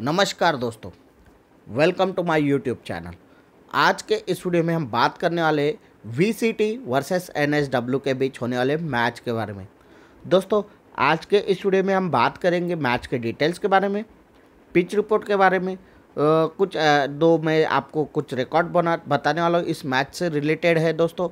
नमस्कार दोस्तों welcome to my YouTube channel आज के इस वीडियो में हम बात करने वाले V C T versus N S W के बीच होने वाले मैच के बारे में दोस्तों आज के इस वीडियो में हम बात करेंगे मैच के डिटेल्स के बारे में पिच रिपोर्ट के बारे में आ, कुछ आ, दो मैं आपको कुछ रिकॉर्ड बना बताने वाला हूँ इस मैच से रिलेटेड है दोस्तों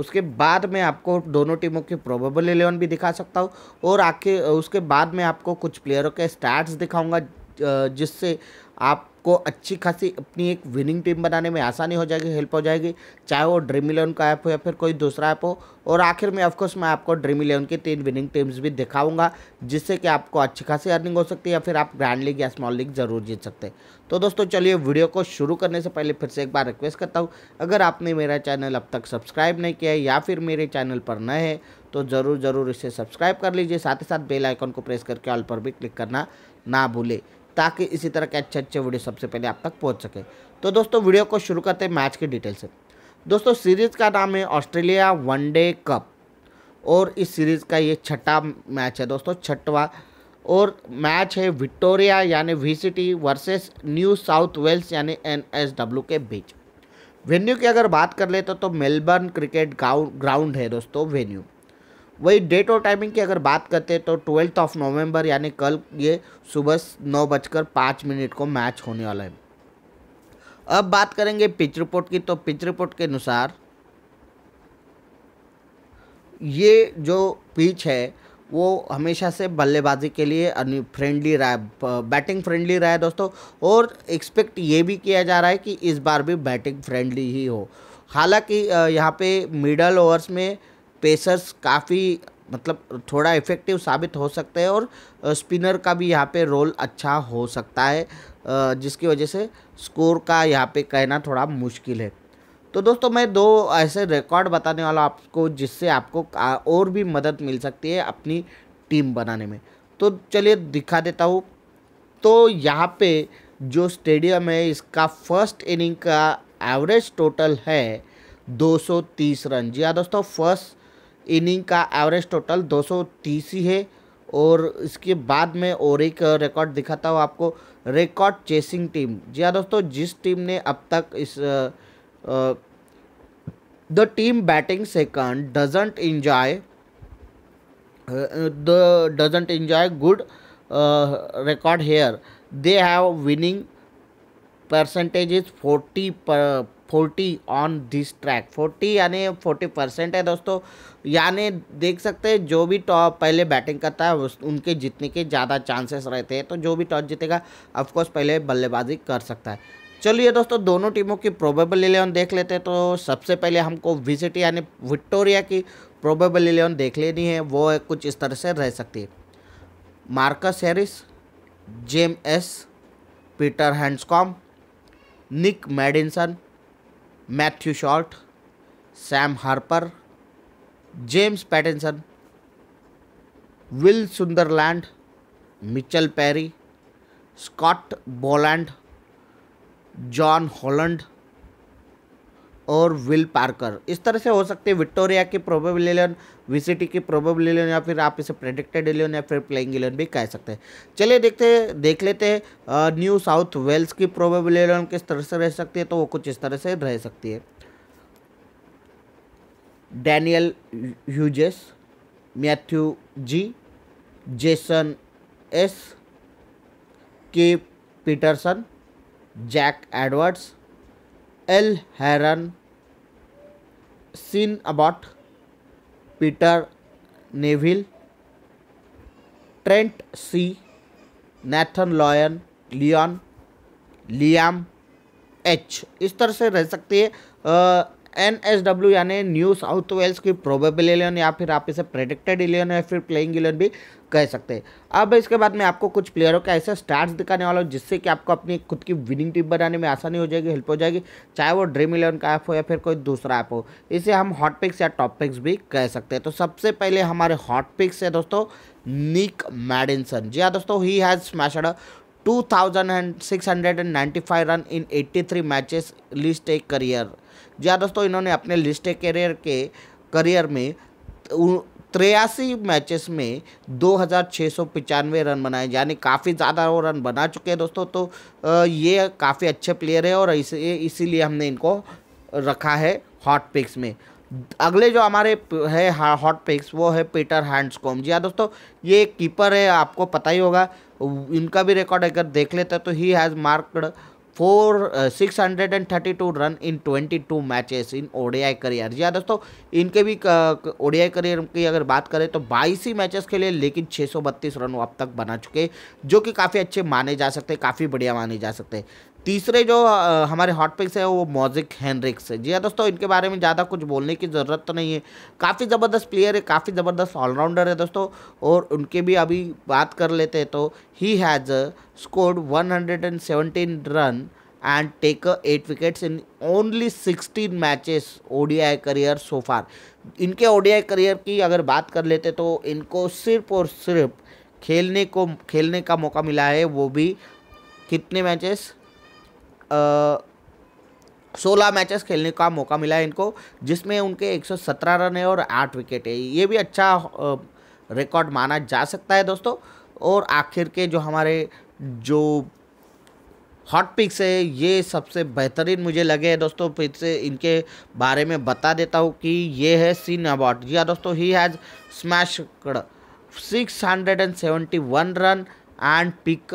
उसके बाद में आपको दोनों टीमों के प्रोबेबल इलेवन भी दिखा सकता हूँ और आखिर उसके बाद में आपको कुछ प्लेयरों के स्टैट्स दिखाऊंगा जिससे आपको अच्छी खासी अपनी एक विनिंग टीम बनाने में आसानी हो जाएगी हेल्प हो जाएगी चाहे वो ड्रीम इलेवन का ऐप हो या फिर कोई दूसरा ऐप हो और आखिर में ऑफकोर्स मैं आपको ड्रीम इलेवन की तीन विनिंग टीम्स भी दिखाऊंगा जिससे कि आपको अच्छी खासी अर्निंग हो सकती है या फिर आप ग्रैंड लीग या स्मॉल लीग ज़रूर जीत सकते हैं तो दोस्तों चलिए वीडियो को शुरू करने से पहले फिर से एक बार रिक्वेस्ट करता हूँ अगर आपने मेरा चैनल अब तक सब्सक्राइब नहीं किया है या फिर मेरे चैनल पर नए हैं तो ज़रूर ज़रूर इसे सब्सक्राइब कर लीजिए साथ ही साथ बेल आइकॉन को प्रेस करके ऑल पर भी क्लिक करना ना भूलें ताकि इसी तरह के अच्छे अच्छे वीडियो सबसे पहले आप तक पहुँच सके तो दोस्तों वीडियो को शुरू करते हैं मैच की डिटेल से दोस्तों सीरीज़ का नाम है ऑस्ट्रेलिया वनडे कप और इस सीरीज़ का ये छठा मैच है दोस्तों छठवा और मैच है विक्टोरिया यानी V C versus New South Wales यानी एन के बीच वेन्यू की अगर बात कर ले तो, तो मेलबर्न क्रिकेट ग्राउंड है दोस्तों वेन्यू वही डेट और टाइमिंग की अगर बात करते हैं तो ट्वेल्थ ऑफ नवंबर यानी कल ये सुबह नौ बजकर पाँच मिनट को मैच होने वाला है अब बात करेंगे पिच रिपोर्ट की तो पिच रिपोर्ट के अनुसार ये जो पिच है वो हमेशा से बल्लेबाजी के लिए फ्रेंडली रहा है बैटिंग फ्रेंडली रहा है दोस्तों और एक्सपेक्ट ये भी किया जा रहा है कि इस बार भी बैटिंग फ्रेंडली ही हो हालांकि यहाँ पे मिडल ओवर्स में पेसर्स काफ़ी मतलब थोड़ा इफ़ेक्टिव साबित हो सकते हैं और स्पिनर का भी यहाँ पे रोल अच्छा हो सकता है जिसकी वजह से स्कोर का यहाँ पे कहना थोड़ा मुश्किल है तो दोस्तों मैं दो ऐसे रिकॉर्ड बताने वाला आपको जिससे आपको और भी मदद मिल सकती है अपनी टीम बनाने में तो चलिए दिखा देता हूँ तो यहाँ पे जो स्टेडियम है इसका फर्स्ट इनिंग का एवरेज टोटल है 230 रन जी हाँ दोस्तों फर्स्ट इनिंग का एवरेज टोटल 200 ही है और इसके बाद में और एक रिकॉर्ड दिखाता हूँ आपको रिकॉर्ड चेसिंग टीम जी हाँ दोस्तों जिस टीम ने अब तक इस the team batting second doesn't enjoy the doesn't enjoy good record here they have winning percentage is forty forty on this track forty यानी फोर्टी परसेंट है दोस्तों यानी देख सकते हैं जो भी टॉप पहले बैटिंग करता है उनके जीतने के ज़्यादा चांसेस रहते हैं तो जो भी टॉस जीतेगा ऑफकोर्स पहले बल्लेबाजी कर सकता है चलिए दोस्तों दोनों टीमों की प्रोबेबल इलेवन देख लेते हैं तो सबसे पहले हमको विजिट यानी विक्टोरिया की प्रोबेबल इलेवन देख लेनी है वो कुछ इस तरह से रह सकती है Marcus Harris James Peter Handscomb Nic Maddinson Matthew Short Sam Harper James Pattinson Will Sutherland Mitchell Perry Scott Boland Jon Holland और विल पार्कर इस तरह से हो सकते हैं विक्टोरिया की प्रोबेबल इलेवन वीसीटी की प्रोबेबल इलेवन या फिर आप इसे प्रेडिक्टेड इलेवन या फिर प्लेइंग इलेवन भी कह सकते हैं चलिए देखते देख लेते हैं न्यू साउथ वेल्स की प्रोबेबल इलेवन किस तरह से रह सकती है तो वो कुछ इस तरह से रह सकती है Daniel Hughes Matthew G Jason S K Peterson Jack Edwards L Herron Sean Abbott Peter Nevill Trent C Nathan Lyon Lyon Liam H इस तरह से रह सकती है एन एस डब्ल्यू यानी न्यू साउथ वेल्स की प्रोबेबल इलेवन या फिर आप इसे प्रेडिक्टेड इलेवन या फिर प्लेइंग इलेवन भी कह सकते हैं अब इसके बाद मैं आपको कुछ प्लेयरों के ऐसे स्टार्ट दिखाने वाला हूँ जिससे कि आपको अपनी खुद की विनिंग टीम बनाने में आसानी हो जाएगी हेल्प हो जाएगी चाहे वो ड्रीम इलेवन का ऐप हो या फिर कोई दूसरा ऐप हो इसे हम हॉट पिक्स या टॉप पिक्स भी कह सकते हैं तो सबसे पहले हमारे हॉट पिक्स है दोस्तों निक मैडिनसन जी हाँ दोस्तों he has smashed 2695 run in 83 matches list A career जी दोस्तों इन्होंने अपने लिस्ट करियर के करियर में त्रियासी मैचेस में दो हज़ार छः सौ पचानवे रन बनाए यानी काफ़ी ज़्यादा वो रन बना चुके हैं दोस्तों तो ये काफ़ी अच्छे प्लेयर है और इस इसीलिए हमने इनको रखा है हॉट पिक्स में अगले जो हमारे है हॉट पिक्स वो है पीटर हैंड्सकॉम जी हाँ दोस्तों ये कीपर है आपको पता ही होगा इनका भी रिकॉर्ड अगर देख लेते तो he has marked four six hundred and thirty two run in twenty two matches in ODI career जी हाँ दोस्तों इनके भी ओडीआई करियर की अगर बात करें तो बाईस ही मैचेस के लिए लेकिन छः सौ बत्तीस रन वो अब तक बना चुके जो कि काफ़ी अच्छे माने जा सकते हैं काफ़ी बढ़िया माने जा सकते हैं तीसरे जो आ, हमारे हॉट पिक्स वो मोजिक हैंनरिक्स है जी हाँ दोस्तों इनके बारे में ज़्यादा कुछ बोलने की ज़रूरत तो नहीं है काफ़ी ज़बरदस्त प्लेयर है काफ़ी ज़बरदस्त ऑलराउंडर है दोस्तों और उनके भी अभी बात कर लेते हैं तो he has scored 117 run and take eight wickets in only 16 matches ODI career so far. इनके ODI career की अगर बात कर लेते तो इनको सिर्फ और सिर्फ खेलने को खेलने का मौका मिला है वो भी कितने मैचेस सोलह मैचेस खेलने का मौका मिला है इनको जिसमें उनके 117 रन है और आठ विकेट है ये भी अच्छा रिकॉर्ड माना जा सकता है दोस्तों और आखिर के जो हमारे जो हॉट पिक्स है ये सबसे बेहतरीन मुझे लगे हैं दोस्तों फिर से इनके बारे में बता देता हूँ कि ये है सीन अबाउट जी हाँ दोस्तों he has smash six hundred and seventy one run and pick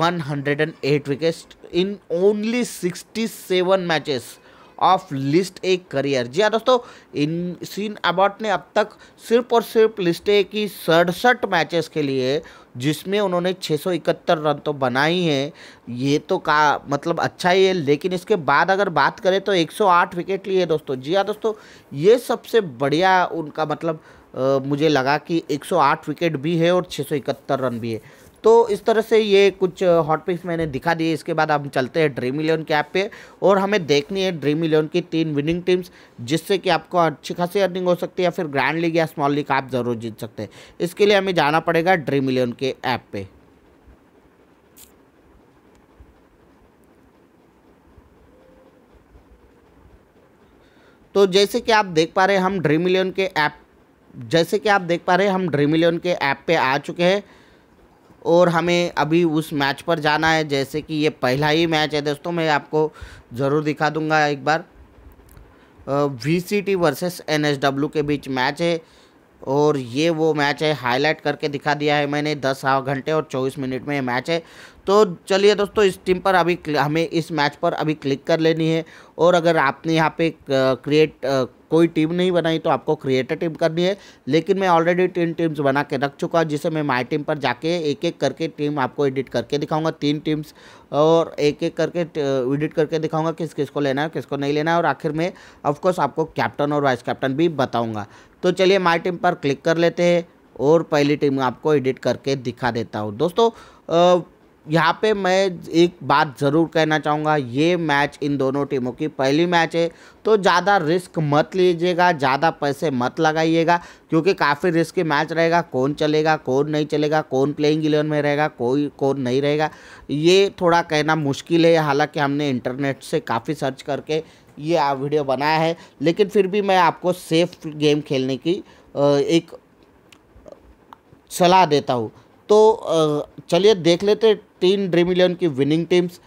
one hundred and eight wicket in only sixty seven matches of list A career जी हाँ दोस्तों इन सीन अबाउट ने अब तक सिर्फ और सिर्फ लिस्ट ए की सड़सठ मैचेस के लिए जिसमें उन्होंने 671 रन तो बनाई है ये तो का मतलब अच्छा ही है लेकिन इसके बाद अगर बात करें तो 108 विकेट लिए दोस्तों जी हाँ दोस्तों ये सबसे बढ़िया उनका मतलब आ, मुझे लगा कि 108 विकेट भी है और 671 रन भी है तो इस तरह से ये कुछ हॉट पिक्स मैंने दिखा दिए इसके बाद हम चलते हैं ड्रीम इलेवन के ऐप पे और हमें देखनी है ड्रीम इलेवन की तीन विनिंग टीम्स जिससे कि आपको अच्छी खासी अर्निंग हो सकती है या फिर ग्रैंड लीग या स्मॉल लीग आप ज़रूर जीत सकते हैं इसके लिए हमें जाना पड़ेगा ड्रीम इलेवन के ऐप पर तो जैसे कि आप देख पा रहे हैं हम ड्रीम इलेवन के ऐप जैसे कि आप देख पा रहे हैं हम ड्रीम इलेवन के ऐप पे आ चुके हैं और हमें अभी उस मैच पर जाना है जैसे कि ये पहला ही मैच है दोस्तों मैं आपको ज़रूर दिखा दूंगा एक बार V C T versus N S W के बीच मैच है और ये वो मैच है हाईलाइट करके दिखा दिया है मैंने दस घंटे और चौबीस मिनट में ये मैच है तो चलिए दोस्तों इस टीम पर अभी हमें इस मैच पर अभी क्लिक कर लेनी है और अगर आपने यहाँ पे क्रिएट कोई टीम नहीं बनाई तो आपको क्रिएटर टीम करनी है लेकिन मैं ऑलरेडी तीन टीम्स बना के रख चुका हूँ जिसे मैं माई टीम पर जाके एक एक करके टीम आपको एडिट करके दिखाऊंगा तीन टीम्स और एक एक करके एडिट करके दिखाऊंगा किस किस को लेना है किसको नहीं लेना है और आखिर में ऑफकोर्स आपको कैप्टन और वाइस कैप्टन भी बताऊँगा तो चलिए माई टीम पर क्लिक कर लेते हैं और पहली टीम आपको एडिट करके दिखा देता हूँ दोस्तों यहाँ पे मैं एक बात ज़रूर कहना चाहूँगा ये मैच इन दोनों टीमों की पहली मैच है तो ज़्यादा रिस्क मत लीजिएगा ज़्यादा पैसे मत लगाइएगा क्योंकि काफ़ी रिस्क मैच रहेगा कौन चलेगा कौन नहीं चलेगा कौन प्लेइंग इलेवन में रहेगा कोई कौन नहीं रहेगा ये थोड़ा कहना मुश्किल है हालांकि हमने इंटरनेट से काफ़ी सर्च करके ये वीडियो बनाया है लेकिन फिर भी मैं आपको सेफ गेम खेलने की एक सलाह देता हूँ तो चलिए देख लेते तीन ड्रीम इलेवन की विनिंग टीम्स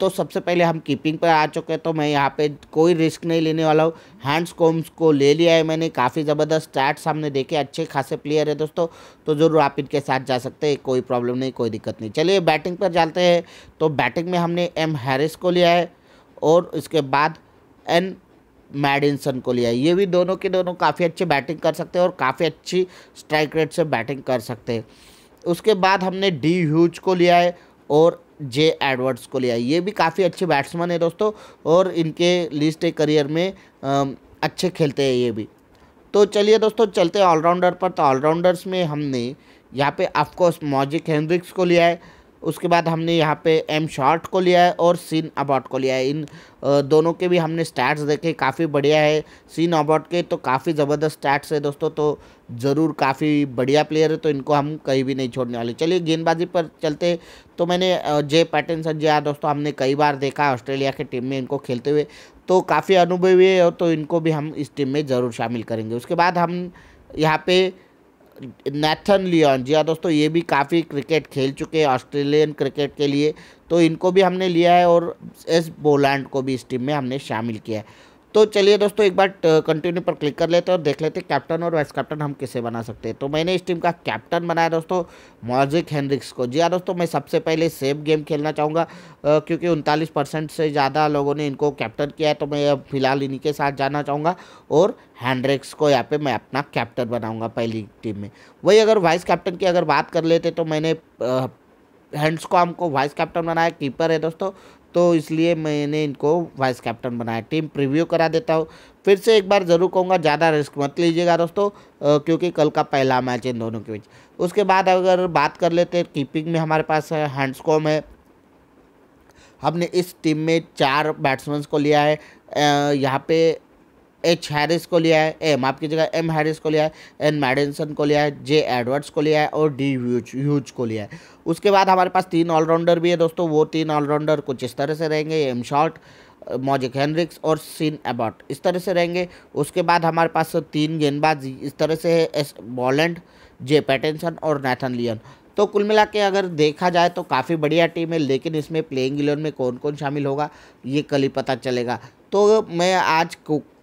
तो सबसे पहले हम कीपिंग पर आ चुके हैं तो मैं यहाँ पे कोई रिस्क नहीं लेने वाला हूँ हैंड्स कोम्स को ले लिया है मैंने काफ़ी ज़बरदस्त स्टैट्स हमने देखे अच्छे खासे प्लेयर है दोस्तों तो ज़रूर आप इनके साथ जा सकते हैं कोई प्रॉब्लम नहीं कोई दिक्कत नहीं चलिए बैटिंग पर जाते हैं तो बैटिंग में हमने एम हैरिस को लिया है और इसके बाद एन मैडिनसन को लिया है ये भी दोनों के दोनों काफ़ी अच्छे बैटिंग कर सकते हैं और काफ़ी अच्छी स्ट्राइक रेट से बैटिंग कर सकते हैं उसके बाद हमने डी ह्यूज को लिया है और जे एडवर्ड्स को लिया है ये भी काफ़ी अच्छे बैट्समैन है दोस्तों और इनके लिस्ट करियर में आ, अच्छे खेलते हैं ये भी तो चलिए दोस्तों चलते हैं ऑलराउंडर पर तो ऑलराउंडर्स में हमने यहाँ पे ऑफकोर्स मॉजिक हेनरिक्स को लिया है उसके बाद हमने यहाँ पे एम शॉर्ट को लिया है और सीन अबाउट को लिया है इन दोनों के भी हमने स्टैट्स देखे काफ़ी बढ़िया है सीन अबाउट के तो काफ़ी ज़बरदस्त स्टैट्स है दोस्तों तो ज़रूर काफ़ी बढ़िया प्लेयर है तो इनको हम कहीं भी नहीं छोड़ने वाले चलिए गेंदबाजी पर चलते तो मैंने जे पैटर्न जी हाँ दोस्तों हमने कई बार देखा ऑस्ट्रेलिया के टीम में इनको खेलते हुए तो काफ़ी अनुभवी है तो इनको भी हम इस टीम में ज़रूर शामिल करेंगे उसके बाद हम यहाँ पे नेथन लियन जी हाँ दोस्तों ये भी काफ़ी क्रिकेट खेल चुके हैं ऑस्ट्रेलियन क्रिकेट के लिए तो इनको भी हमने लिया है और एस बोलैंड को भी इस टीम में हमने शामिल किया है तो चलिए दोस्तों एक बार कंटिन्यू पर क्लिक कर लेते हैं और देख लेते हैं कैप्टन और वाइस कैप्टन हम किसे बना सकते हैं तो मैंने इस टीम का कैप्टन बनाया दोस्तों मॉजिक हेनरिक्स को जी हाँ दोस्तों मैं सबसे पहले सेफ गेम खेलना चाहूँगा क्योंकि उनतालीस परसेंट से ज़्यादा लोगों ने इनको कैप्टन किया है तो मैं फिलहाल इन्हीं के साथ जाना चाहूँगा और हैंड्रिक्स को यहाँ पे मैं अपना कैप्टन बनाऊँगा पहली टीम में वही अगर वाइस कैप्टन की अगर बात कर लेते तो मैंने हैंड्स को हमको वाइस कैप्टन बनाया कीपर है दोस्तों तो इसलिए मैंने इनको वाइस कैप्टन बनाया टीम प्रीव्यू करा देता हूँ फिर से एक बार ज़रूर कहूँगा ज़्यादा रिस्क मत लीजिएगा दोस्तों क्योंकि कल का पहला मैच है दोनों के बीच उसके बाद अगर बात कर लेते हैं कीपिंग में हमारे पास है हैंड्सकॉम है हमने इस टीम में चार बैट्समैन को लिया है यहाँ पे एच हैरिस को लिया है एम आपकी जगह एम हैरिस को लिया है एन मैडिनसन को लिया है जे एडवर्ड्स को लिया है और डी ह्यूज ह्यूज को लिया है उसके बाद हमारे पास तीन ऑलराउंडर भी है दोस्तों वो तीन ऑलराउंडर कुछ इस तरह से रहेंगे एम शॉर्ट मॉजिक हेनरिक्स और सीन एबॉट इस तरह से रहेंगे उसके बाद हमारे पास तीन गेंदबाज इस तरह से है एस बॉलैंड जे पैटेंसन और नैथन लियन तो कुल मिला के अगर देखा जाए तो काफ़ी बढ़िया टीम है लेकिन इसमें प्लेइंग इलेवन में कौन कौन शामिल होगा ये कल ही पता चलेगा तो मैं आज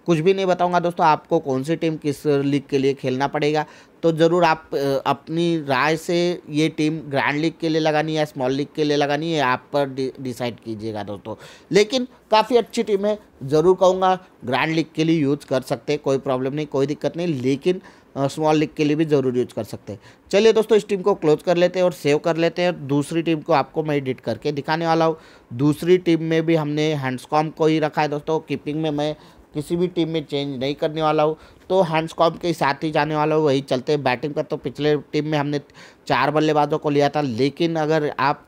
कुछ भी नहीं बताऊंगा दोस्तों आपको कौन सी टीम किस लीग के लिए खेलना पड़ेगा तो ज़रूर आप अपनी राय से ये टीम ग्रैंड लीग के लिए लगानी है स्मॉल लीग के लिए लगानी है आप पर डि, डिसाइड कीजिएगा दोस्तों लेकिन काफ़ी अच्छी टीम है ज़रूर कहूँगा ग्रैंड लीग के लिए यूज़ कर सकते हैं कोई प्रॉब्लम नहीं कोई दिक्कत नहीं लेकिन स्मॉल लीग के लिए भी ज़रूर यूज कर सकते हैं चलिए दोस्तों इस टीम को क्लोज कर लेते हैं और सेव कर लेते हैं दूसरी टीम को आपको मैं एडिट करके दिखाने वाला हूँ दूसरी टीम में भी हमने हैंडस्कॉम को ही रखा है दोस्तों कीपिंग में मैं किसी भी टीम में चेंज नहीं करने वाला हो तो हैंड्स कॉम के साथ ही जाने वाला हो वही चलते बैटिंग पर तो पिछले टीम में हमने चार बल्लेबाजों को लिया था लेकिन अगर आप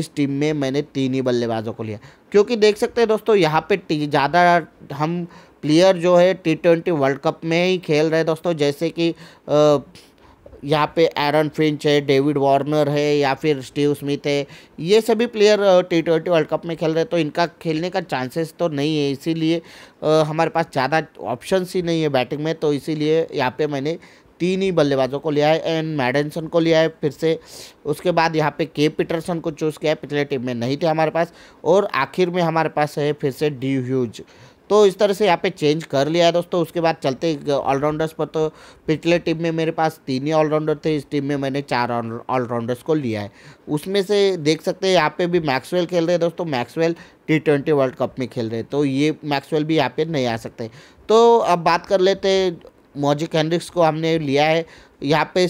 इस टीम में मैंने तीन ही बल्लेबाजों को लिया क्योंकि देख सकते हैं दोस्तों यहाँ पे ज़्यादा हम प्लेयर जो है टी ट्वेंटी वर्ल्ड कप में ही खेल रहे दोस्तों जैसे कि आ, यहाँ पे एरन फिंच है डेविड वार्नर है या फिर स्टीव स्मिथ है ये सभी player T twenty World Cup में खेल रहे तो इनका खेलने का चांसेस तो नहीं है इसीलिए हमारे पास ज़्यादा ऑप्शन ही नहीं है बैटिंग में तो इसीलिए यहाँ पे मैंने तीन ही बल्लेबाजों को लिया है एंड मैडनसन को लिया है फिर से उसके बाद यहाँ पे के पीटरसन को चूज़ किया है पिछले टीम में नहीं थे हमारे पास और आखिर में हमारे पास है फिर से डी ह्यूज तो इस तरह से यहाँ पे चेंज कर लिया है दोस्तों उसके बाद चलते ऑलराउंडर्स पर तो पिछले टीम में मेरे पास तीन ही ऑलराउंडर थे इस टीम में मैंने चार ऑलराउंडर्स को लिया है उसमें से देख सकते हैं यहाँ पे भी मैक्सवेल खेल रहे हैं दोस्तों Maxwell T twenty World Cup में खेल रहे हैं तो ये मैक्सवेल भी यहाँ पे नहीं आ सकते तो अब बात कर लेते मोजिक हेनरिक्स को हमने लिया है यहाँ पे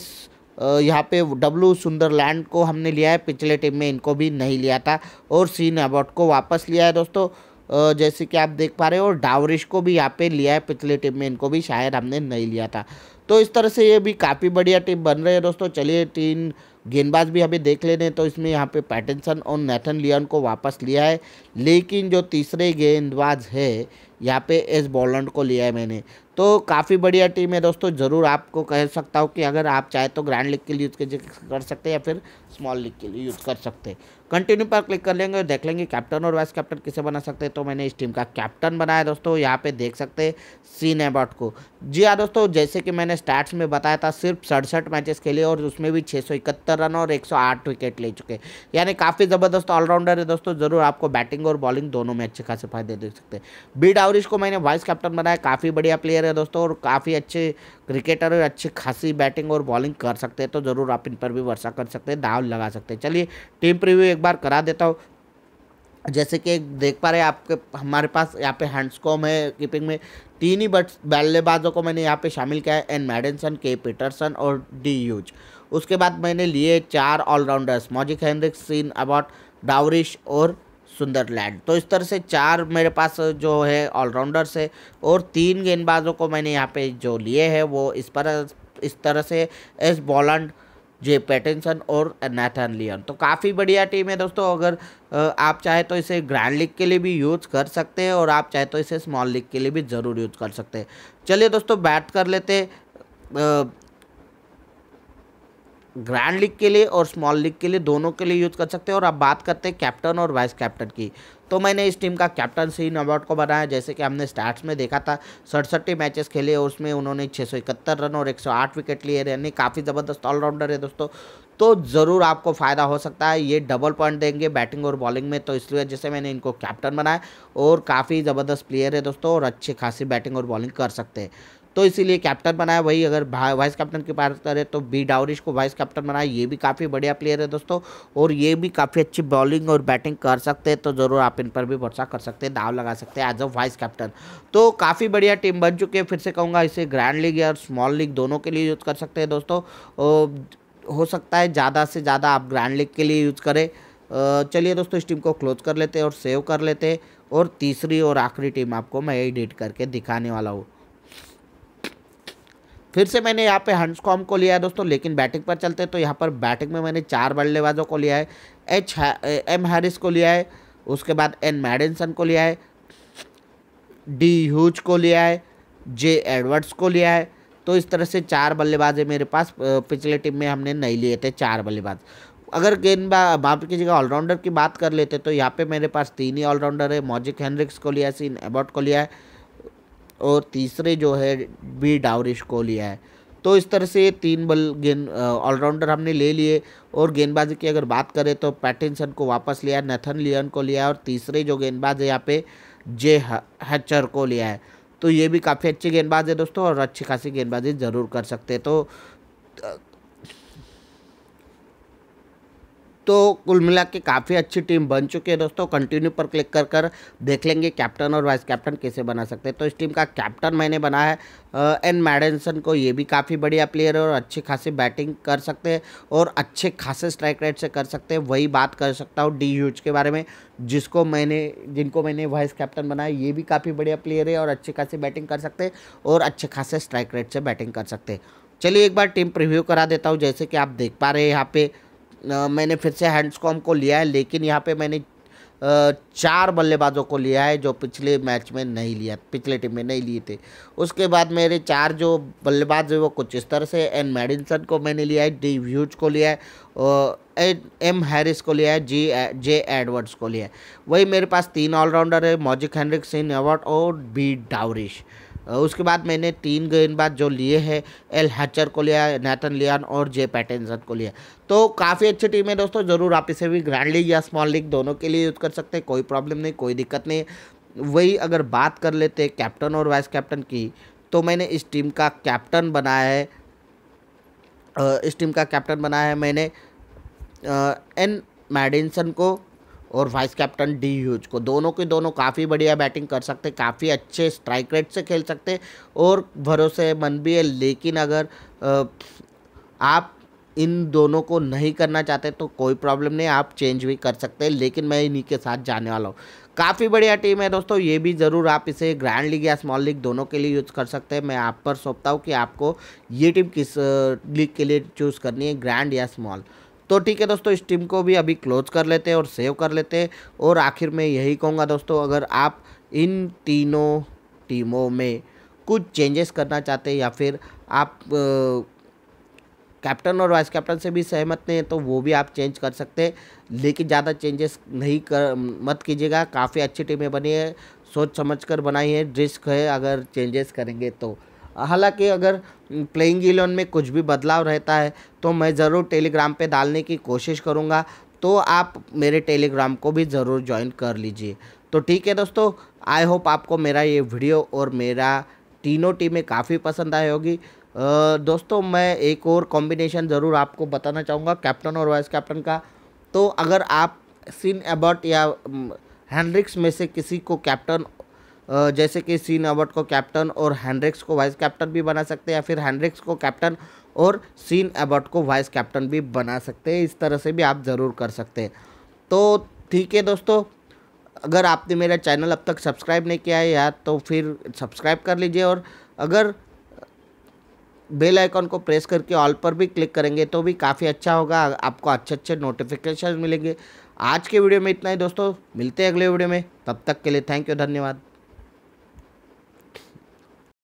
यहाँ पे डब्लू सुंदरलैंड को हमने लिया है पिछले टीम में इनको भी नहीं लिया था और सीन अबॉट को वापस लिया है दोस्तों जैसे कि आप देख पा रहे हो और डावरिश को भी यहाँ पे लिया है पिछले टीम में इनको भी शायद हमने नहीं लिया था तो इस तरह से ये भी काफ़ी बढ़िया टीम बन रही है दोस्तों चलिए तीन गेंदबाज भी अभी देख लेने तो इसमें यहाँ पे पैटिनसन और नेथन लियन को वापस लिया है लेकिन जो तीसरे गेंदबाज है यहाँ पे एस बॉलेंड को लिया है मैंने तो काफ़ी बढ़िया टीम है दोस्तों ज़रूर आपको कह सकता हूँ कि अगर आप चाहे तो ग्रैंड लीग के लिए यूज़ कर सकते हैं या फिर स्मॉल लीग के लिए यूज़ कर सकते हैं कंटिन्यू पर क्लिक कर लेंगे और देख लेंगे कैप्टन और वाइस कैप्टन किसे बना सकते हैं तो मैंने इस टीम का कैप्टन बनाया दोस्तों यहाँ पे देख सकते हैं सीन एबॉट को जी हाँ दोस्तों जैसे कि मैंने स्टार्ट में बताया था सिर्फ सड़सठ मैचेस खेले और उसमें भी छः रन और एक विकेट ले चुके यानी काफ़ी ज़बरदस्त ऑलराउंडर है दोस्तों ज़रूर आपको बैटिंग और बॉलिंग दोनों में अच्छे खासे फायदे दे सकते हैं बीड आवरिश को मैंने वाइस कैप्टन बनाया काफ़ी बढ़िया प्लेयर है हैं दोस्तों और काफ़ी अच्छे क्रिकेटर और अच्छी खासी बैटिंग और बॉलिंग कर सकते हैं तो ज़रूर आप इन पर भी वर्षा कर सकते हैं दाव लगा सकते हैं चलिए टीम प्रिव्यू एक बार करा देता हूँ जैसे कि देख पा रहे हैं आपके हमारे पास यहाँ पे हैंड्सकॉम है कीपिंग में तीन ही बट बल्लेबाजों को मैंने यहाँ पे शामिल किया है एन मैडनसन के पीटरसन और डी यूज उसके बाद मैंने लिए चार ऑलराउंडर्स मॉजिक हेनरिक सीन अबाउट डावरिश और सुंदरलैंड तो इस तरह से चार मेरे पास जो है ऑलराउंडर्स है और तीन गेंदबाजों को मैंने यहाँ पे जो लिए हैं वो इस पर इस तरह से एस बॉलंड जे पैटिनसन और नैथन लियन तो काफ़ी बढ़िया टीम है दोस्तों अगर आप चाहे तो इसे ग्रैंड लीग के लिए भी यूज़ कर सकते हैं और आप चाहे तो इसे स्मॉल लीग के लिए भी ज़रूर यूज़ कर सकते हैं चलिए दोस्तों बैट कर लेते ग्रैंड लीग के लिए और स्मॉल लीग के लिए दोनों के लिए यूज़ कर सकते हैं और अब बात करते हैं कैप्टन और वाइस कैप्टन की तो मैंने इस टीम का कैप्टन सीन अवार्ड को बनाया जैसे कि हमने स्टार्ट में देखा था सड़सठ मैचेस खेले और उसमें उन्होंने इकहत्तर रन और आठ विकेट लिए यानी काफ़ी ज़बरदस्त ऑलराउंडर है दोस्तों तो ज़रूर आपको फ़ायदा हो सकता है ये डबल पॉइंट देंगे बैटिंग और बॉलिंग में तो इसलिए जैसे मैंने इनको कैप्टन बनाया और काफ़ी ज़बरदस्त प्लेयर है दोस्तों और अच्छी खासी बैटिंग और बॉलिंग कर सकते हैं तो इसीलिए कैप्टन बनाया वही अगर वाइस कैप्टन की बात करें तो बी डावरिश को वाइस कैप्टन बनाया ये भी काफ़ी बढ़िया प्लेयर है दोस्तों और ये भी काफ़ी अच्छी बॉलिंग और बैटिंग कर सकते हैं तो ज़रूर आप इन पर भी भरोसा कर सकते हैं दाव लगा सकते हैं एज अ वाइस कैप्टन तो काफ़ी बढ़िया टीम बन चुकी है फिर से कहूँगा इसे ग्रैंड लीग या स्मॉल लीग दोनों के लिए यूज़ कर सकते हैं दोस्तों हो सकता है ज़्यादा से ज़्यादा आप ग्रैंड लीग के लिए यूज़ करें चलिए दोस्तों इस टीम को क्लोज कर लेते हैं और सेव कर लेते हैं और तीसरी और आखिरी टीम आपको मैं एडिट करके दिखाने वाला हूँ फिर से मैंने यहाँ पे हंसकॉम को लिया है दोस्तों लेकिन बैटिंग पर चलते हैं तो यहाँ पर बैटिंग में मैंने चार बल्लेबाजों को लिया है एच एम हैरिस को लिया है उसके बाद एन मैडिनसन को लिया है डी ह्यूज को लिया है जे एडवर्ड्स को लिया है तो इस तरह से चार बल्लेबाजे मेरे पास पिछले टीम में हमने नहीं लिए थे चार बल्लेबाज अगर गेंद बाप की जगह ऑलराउंडर की बात कर लेते तो यहाँ पे मेरे पास तीन ही ऑलराउंडर है मॉजिक हेनरिक्स को लिया है सीन एबॉट को लिया है और तीसरे जो है बी डावरिश को लिया है तो इस तरह से तीन बल गेंद ऑलराउंडर हमने ले लिए और गेंदबाजी की अगर बात करें तो पैटिनसन को वापस लिया नथन लियन को लिया और तीसरे जो गेंदबाज है यहाँ पे जे हैचर को लिया है तो ये भी काफ़ी अच्छी गेंदबाज है दोस्तों और अच्छी खासी गेंदबाजी ज़रूर कर सकते हैं तो तो कुल मिला के काफ़ी अच्छी टीम बन चुकी है दोस्तों कंटिन्यू पर क्लिक कर कर देख लेंगे कैप्टन और वाइस कैप्टन कैसे बना सकते हैं तो इस टीम का कैप्टन मैंने बनाया है एन मैडनसन को ये भी काफ़ी बढ़िया प्लेयर है और अच्छी खासी बैटिंग कर सकते हैं और अच्छे खासे स्ट्राइक रेट से कर सकते हैं वही बात कर सकता हूँ डी यूज के बारे में जिसको मैंने जिनको मैंने वाइस कैप्टन बनाया ये भी काफ़ी बढ़िया प्लेयर है और अच्छी खासी बैटिंग कर सकते हैं और अच्छे खासे स्ट्राइक रेट से बैटिंग कर सकते हैं चलिए एक बार टीम प्रिव्यू करा देता हूँ जैसे कि आप देख पा रहे हैं यहाँ पर मैंने फिर से हैंड्सकॉम को लिया है लेकिन यहाँ पे मैंने चार बल्लेबाजों को लिया है जो पिछले मैच में नहीं लिया पिछले टीम में नहीं लिए थे उसके बाद मेरे चार जो बल्लेबाज है वो कुछ इस तरह से एन मैडिनसन को मैंने लिया है डी व्यूज को लिया है एम हैरिस को लिया है जी जे एडवर्ड्स को लिया है वही मेरे पास तीन ऑलराउंडर है मॉजिक हेनरिक सिन एवर्ट और बी डावरिश उसके बाद मैंने तीन गेंदबाज जो लिए हैं एल हैचर को लिया नैथन लियान और जे पैटेंसन को लिया तो काफ़ी अच्छी टीम है दोस्तों ज़रूर आप इसे भी ग्रैंड लीग या स्मॉल लीग दोनों के लिए यूज़ कर सकते हैं कोई प्रॉब्लम नहीं कोई दिक्कत नहीं वही अगर बात कर लेते कैप्टन और वाइस कैप्टन की तो मैंने इस टीम का कैप्टन बनाया है इस टीम का कैप्टन बनाया है मैंने एन मैडिनसन को और वाइस कैप्टन डी ह्यूज को दोनों के दोनों काफ़ी बढ़िया बैटिंग कर सकते काफ़ी अच्छे स्ट्राइक रेट से खेल सकते और भरोसेमंद भी है लेकिन अगर आप इन दोनों को नहीं करना चाहते तो कोई प्रॉब्लम नहीं आप चेंज भी कर सकते हैं लेकिन मैं इन्हीं के साथ जाने वाला हूँ काफ़ी बढ़िया टीम है दोस्तों ये भी ज़रूर आप इसे ग्रैंड लीग या स्मॉल लीग दोनों के लिए यूज़ कर सकते हैं मैं आप पर सौंपता हूँ कि आपको ये टीम किस लीग के लिए चूज़ करनी है ग्रैंड या स्मॉल तो ठीक है दोस्तों इस टीम को भी अभी क्लोज कर लेते हैं और सेव कर लेते हैं और आखिर में यही कहूँगा दोस्तों अगर आप इन तीनों टीमों में कुछ चेंजेस करना चाहते हैं या फिर आप कैप्टन और वाइस कैप्टन से भी सहमत नहीं है तो वो भी आप चेंज कर सकते हैं लेकिन ज़्यादा चेंजेस नहीं कर मत कीजिएगा काफ़ी अच्छी टीमें बनी है सोच समझ कर बनाई है रिस्क है अगर चेंजेस करेंगे तो हालांकि अगर प्लेइंग इलेवन में कुछ भी बदलाव रहता है तो मैं ज़रूर टेलीग्राम पे डालने की कोशिश करूँगा तो आप मेरे टेलीग्राम को भी ज़रूर ज्वाइन कर लीजिए तो ठीक है दोस्तों आई होप आपको मेरा ये वीडियो और मेरा तीनों टीमें काफ़ी पसंद आई होगी दोस्तों मैं एक और कॉम्बिनेशन ज़रूर आपको बताना चाहूँगा कैप्टन और वाइस कैप्टन का तो अगर आप सीन एबर्ट या हैंड्रिक्स हम्म, में से किसी को कैप्टन जैसे कि सीन एबर्ट को कैप्टन और हैंड्रिक्स को वाइस कैप्टन भी बना सकते हैं या फिर हैंड्रिक्स को कैप्टन और सीन एबर्ट को वाइस कैप्टन भी बना सकते हैं इस तरह से भी आप ज़रूर कर सकते हैं तो ठीक है दोस्तों अगर आपने मेरा चैनल अब तक सब्सक्राइब नहीं किया है यार तो फिर सब्सक्राइब कर लीजिए और अगर बेल आइकॉन को प्रेस करके ऑल पर भी क्लिक करेंगे तो भी काफ़ी अच्छा होगा आपको अच्छे अच्छे नोटिफिकेशन मिलेंगे आज के वीडियो में इतना ही दोस्तों मिलते हैं अगले वीडियो में तब तक के लिए थैंक यू धन्यवाद